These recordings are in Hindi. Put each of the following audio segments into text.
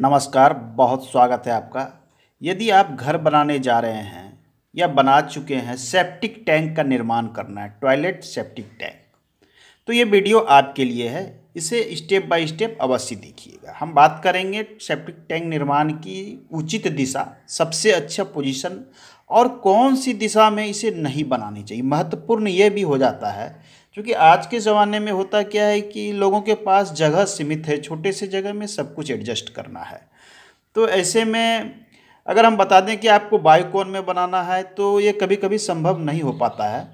नमस्कार बहुत स्वागत है आपका यदि आप घर बनाने जा रहे हैं या बना चुके हैं सेप्टिक टैंक का निर्माण करना है टॉयलेट सेप्टिक टैंक तो ये वीडियो आपके लिए है इसे स्टेप बाय स्टेप अवश्य देखिएगा हम बात करेंगे सेप्टिक टैंक निर्माण की उचित दिशा सबसे अच्छा पोजिशन और कौन सी दिशा में इसे नहीं बनानी चाहिए महत्वपूर्ण ये भी हो जाता है क्योंकि आज के ज़माने में होता क्या है कि लोगों के पास जगह सीमित है छोटे से जगह में सब कुछ एडजस्ट करना है तो ऐसे में अगर हम बता दें कि आपको बायोकॉन में बनाना है तो ये कभी कभी संभव नहीं हो पाता है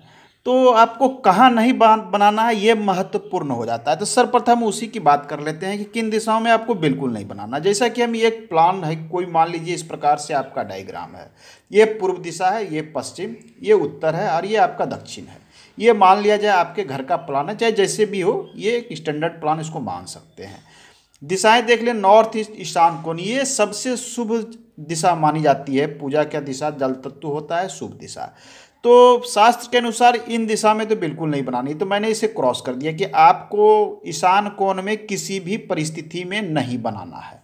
तो आपको कहाँ नहीं बनाना है ये महत्वपूर्ण हो जाता है तो सर्वप्रथम उसी की बात कर लेते हैं कि किन दिशाओं में आपको बिल्कुल नहीं बनाना जैसा कि हम ये एक प्लान है कोई मान लीजिए इस प्रकार से आपका डायग्राम है ये पूर्व दिशा है ये पश्चिम ये उत्तर है और ये आपका दक्षिण है ये मान लिया जाए आपके घर का प्लान है चाहे जैसे भी हो ये एक स्टैंडर्ड प्लान इसको मान सकते हैं दिशाएं देख लें नॉर्थ ईस्ट ईशान कोण ये सबसे शुभ दिशा मानी जाती है पूजा क्या दिशा जल तत्व होता है शुभ दिशा तो शास्त्र के अनुसार इन दिशा में तो बिल्कुल नहीं बनानी तो मैंने इसे क्रॉस कर दिया कि आपको ईशान कोण में किसी भी परिस्थिति में नहीं बनाना है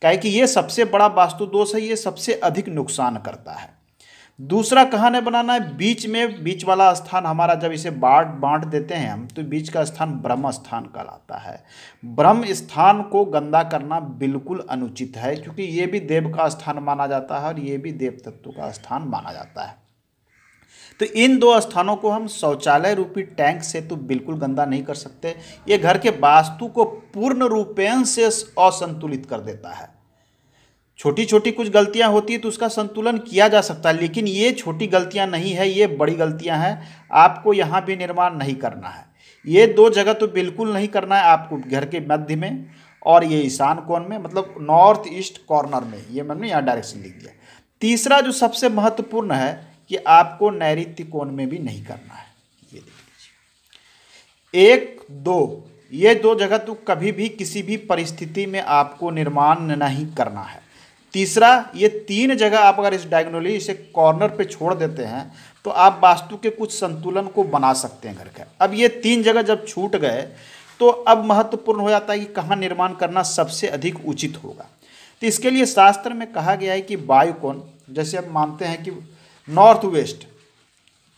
क्या कि ये सबसे बड़ा वास्तु दोष है ये सबसे अधिक नुकसान करता है दूसरा कहाँ ने बनाना है बीच में बीच वाला स्थान हमारा जब इसे बांट बांट देते हैं हम तो बीच का स्थान ब्रह्म स्थान कहलाता है ब्रह्म स्थान को गंदा करना बिल्कुल अनुचित है क्योंकि ये भी देव का स्थान माना जाता है और ये भी देव तत्व का स्थान माना जाता है तो इन दो स्थानों को हम शौचालय रूपी टैंक से तो बिल्कुल गंदा नहीं कर सकते ये घर के वास्तु को पूर्ण रूपेण से असंतुलित कर देता है छोटी छोटी कुछ गलतियां होती है तो उसका संतुलन किया जा सकता है लेकिन ये छोटी गलतियां नहीं है ये बड़ी गलतियां हैं आपको यहाँ भी निर्माण नहीं करना है ये दो जगह तो बिल्कुल नहीं करना है आपको घर के मध्य में और ये ईशान कोण में मतलब नॉर्थ ईस्ट कॉर्नर में ये मैंने यहाँ डायरेक्शन लिख दिया तीसरा जो सबसे महत्वपूर्ण है कि आपको नैरित्य कोण में भी नहीं करना है ये देख लीजिए एक दो ये दो जगह तो कभी भी किसी भी परिस्थिति में आपको निर्माण नहीं करना है तीसरा ये तीन जगह आप अगर इस डायगनोली इसे कॉर्नर पे छोड़ देते हैं तो आप वास्तु के कुछ संतुलन को बना सकते हैं घर का अब ये तीन जगह जब छूट गए तो अब महत्वपूर्ण हो जाता है कि कहाँ निर्माण करना सबसे अधिक उचित होगा तो इसके लिए शास्त्र में कहा गया है कि वायुकोण जैसे हम मानते हैं कि नॉर्थ वेस्ट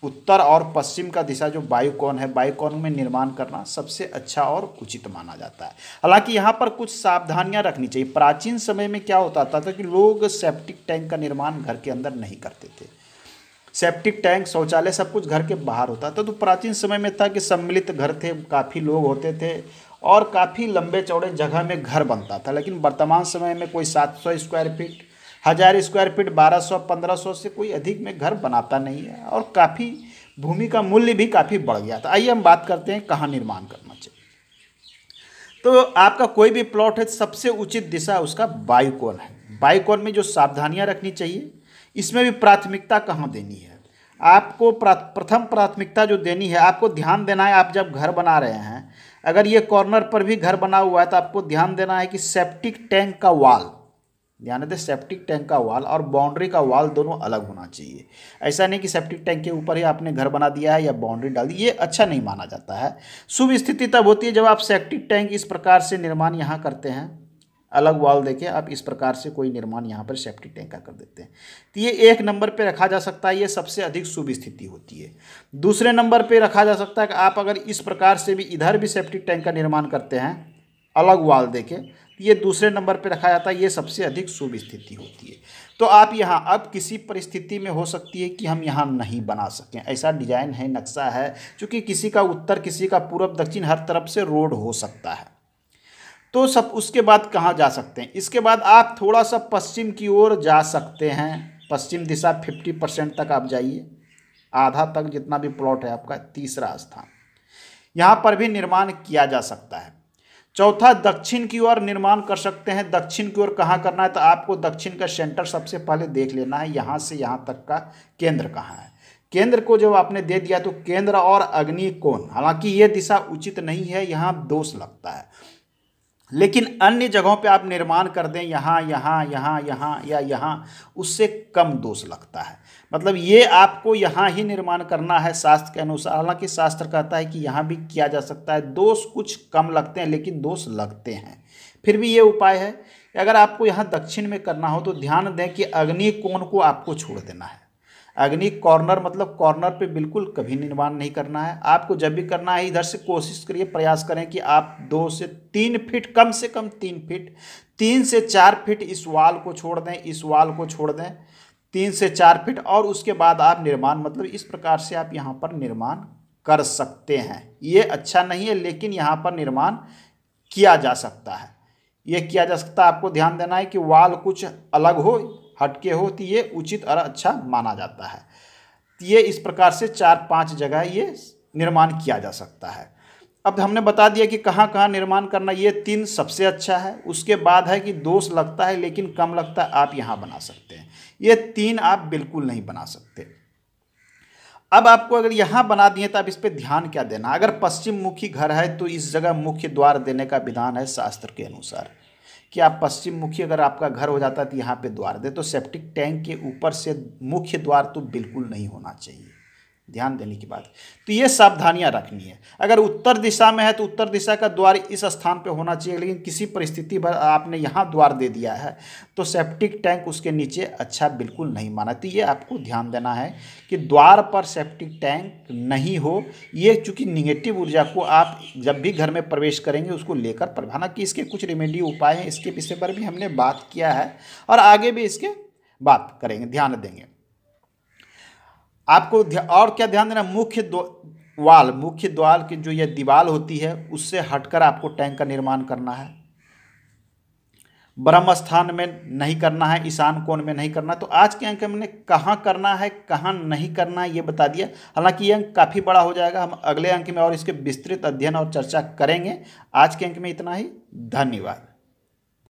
उत्तर और पश्चिम का दिशा जो वायुकोण है वायुकोण में निर्माण करना सबसे अच्छा और उचित माना जाता है हालांकि यहाँ पर कुछ सावधानियाँ रखनी चाहिए प्राचीन समय में क्या होता था, था कि लोग सेप्टिक टैंक का निर्माण घर के अंदर नहीं करते थे सेप्टिक टैंक शौचालय सब कुछ घर के बाहर होता था तो प्राचीन समय में था कि सम्मिलित घर थे काफ़ी लोग होते थे और काफ़ी लंबे चौड़े जगह में घर बनता था लेकिन वर्तमान समय में कोई सात स्क्वायर फीट हज़ार स्क्वायर फीट 1200 1500 से कोई अधिक में घर बनाता नहीं है और काफ़ी भूमि का मूल्य भी काफ़ी बढ़ गया था आइए हम बात करते हैं कहाँ निर्माण करना चाहिए तो आपका कोई भी प्लॉट है सबसे उचित दिशा उसका बायुकोण है बायुकोण में जो सावधानियाँ रखनी चाहिए इसमें भी प्राथमिकता कहाँ देनी है आपको प्रथम प्राथमिकता जो देनी है आपको ध्यान देना है आप जब घर बना रहे हैं अगर ये कॉर्नर पर भी घर बना हुआ है तो आपको ध्यान देना है कि सेप्टिक टैंक का वाल यानी कि सेप्टिक टैंक का वाल और बाउंड्री का वाल दोनों अलग होना चाहिए ऐसा नहीं कि सेप्टिक टैंक के ऊपर ही आपने घर बना दिया है या बाउंड्री डाल दी ये अच्छा नहीं माना जाता है शुभ स्थिति तब होती है जब आप सेप्टिक टैंक इस प्रकार से निर्माण यहाँ करते हैं अलग वाल देके आप इस प्रकार से कोई निर्माण यहाँ पर सेप्टिक टैंक का कर देते हैं तो ये एक नंबर पे रखा जा सकता है ये सबसे अधिक शुभ स्थिति होती है दूसरे नंबर पे रखा जा सकता है कि आप अगर इस प्रकार से भी इधर भी सेप्टिक टैंक का निर्माण करते हैं अलग वाल देके ये दूसरे नंबर पर रखा जाता है ये सबसे अधिक शुभ स्थिति होती है तो आप यहाँ अब किसी परिस्थिति में हो सकती है कि हम यहाँ नहीं बना सकें ऐसा डिजाइन है नक्शा है क्योंकि किसी का उत्तर किसी का पूर्व दक्षिण हर तरफ से रोड हो सकता है तो सब उसके बाद कहाँ जा सकते हैं इसके बाद आप थोड़ा सा पश्चिम की ओर जा सकते हैं पश्चिम दिशा फिफ्टी परसेंट तक आप जाइए आधा तक जितना भी प्लॉट है आपका तीसरा स्थान यहाँ पर भी निर्माण किया जा सकता है चौथा दक्षिण की ओर निर्माण कर सकते हैं दक्षिण की ओर कहाँ करना है तो आपको दक्षिण का सेंटर सबसे पहले देख लेना है यहाँ से यहाँ तक का केंद्र कहाँ है केंद्र को जब आपने दे दिया तो केंद्र और अग्नि कोण हालांकि ये दिशा उचित नहीं है यहाँ दोष लगता है लेकिन अन्य जगहों पे आप निर्माण कर दें यहाँ यहाँ यहाँ यहाँ या यहाँ उससे कम दोष लगता है मतलब ये आपको यहाँ ही निर्माण करना है शास्त्र के अनुसार हालांकि शास्त्र कहता है कि यहाँ भी किया जा सकता है दोष कुछ कम लगते हैं लेकिन दोष लगते हैं फिर भी ये उपाय है अगर आपको यहाँ दक्षिण में करना हो तो ध्यान दें कि अग्नि कोण को आपको छोड़ देना है अग्नि कॉर्नर मतलब कॉर्नर पे बिल्कुल कभी निर्माण नहीं करना है आपको जब भी करना है इधर से कोशिश करिए प्रयास करें कि आप दो से तीन फीट कम से कम तीन फीट तीन से चार फीट इस वाल को छोड़ दें इस वाल को छोड़ दें तीन से चार फीट और उसके बाद आप निर्माण मतलब इस प्रकार से आप यहाँ पर निर्माण कर सकते हैं ये अच्छा नहीं है लेकिन यहाँ पर निर्माण किया जा सकता है ये किया जा सकता है आपको ध्यान देना है कि वाल कुछ अलग हो हटके हो तो ये उचित और अच्छा माना जाता है तो ये इस प्रकार से चार पाँच जगह ये निर्माण किया जा सकता है अब हमने बता दिया कि कहाँ कहाँ निर्माण करना ये तीन सबसे अच्छा है उसके बाद है कि दोष लगता है लेकिन कम लगता है आप यहाँ बना सकते हैं ये तीन आप बिल्कुल नहीं बना सकते अब आपको अगर यहाँ बना दिए तो आप इस पर ध्यान क्या देना अगर पश्चिम मुखी घर है तो इस जगह मुख्य द्वार देने का विधान है शास्त्र के अनुसार कि आप पश्चिम मुखी अगर आपका घर हो जाता है तो यहाँ पे द्वार दे तो सेप्टिक टैंक के ऊपर से मुख्य द्वार तो बिल्कुल नहीं होना चाहिए ध्यान देने की बात तो ये सावधानियां रखनी है अगर उत्तर दिशा में है तो उत्तर दिशा का द्वार इस स्थान पे होना चाहिए लेकिन किसी परिस्थिति पर आपने यहाँ द्वार दे दिया है तो सेप्टिक टैंक उसके नीचे अच्छा बिल्कुल नहीं माना तो ये आपको ध्यान देना है कि द्वार पर सेप्टिक टैंक नहीं हो ये चूँकि निगेटिव ऊर्जा को आप जब भी घर में प्रवेश करेंगे उसको लेकर पर हालांकि इसके कुछ रेमेडी उपाय हैं इसके विषय पर भी हमने बात किया है और आगे भी इसके बात करेंगे ध्यान देंगे आपको और क्या ध्यान देना मुख्य द्वाल मुख्य द्वाल की जो यह दीवाल होती है उससे हटकर आपको टैंक का निर्माण करना है ब्रह्म स्थान में नहीं करना है ईशान कोण में नहीं करना तो आज के अंक में हमने कहाँ करना है कहाँ नहीं करना है ये बता दिया हालांकि ये अंक काफ़ी बड़ा हो जाएगा हम अगले अंक में और इसके विस्तृत अध्ययन और चर्चा करेंगे आज के अंक में इतना ही धन्यवाद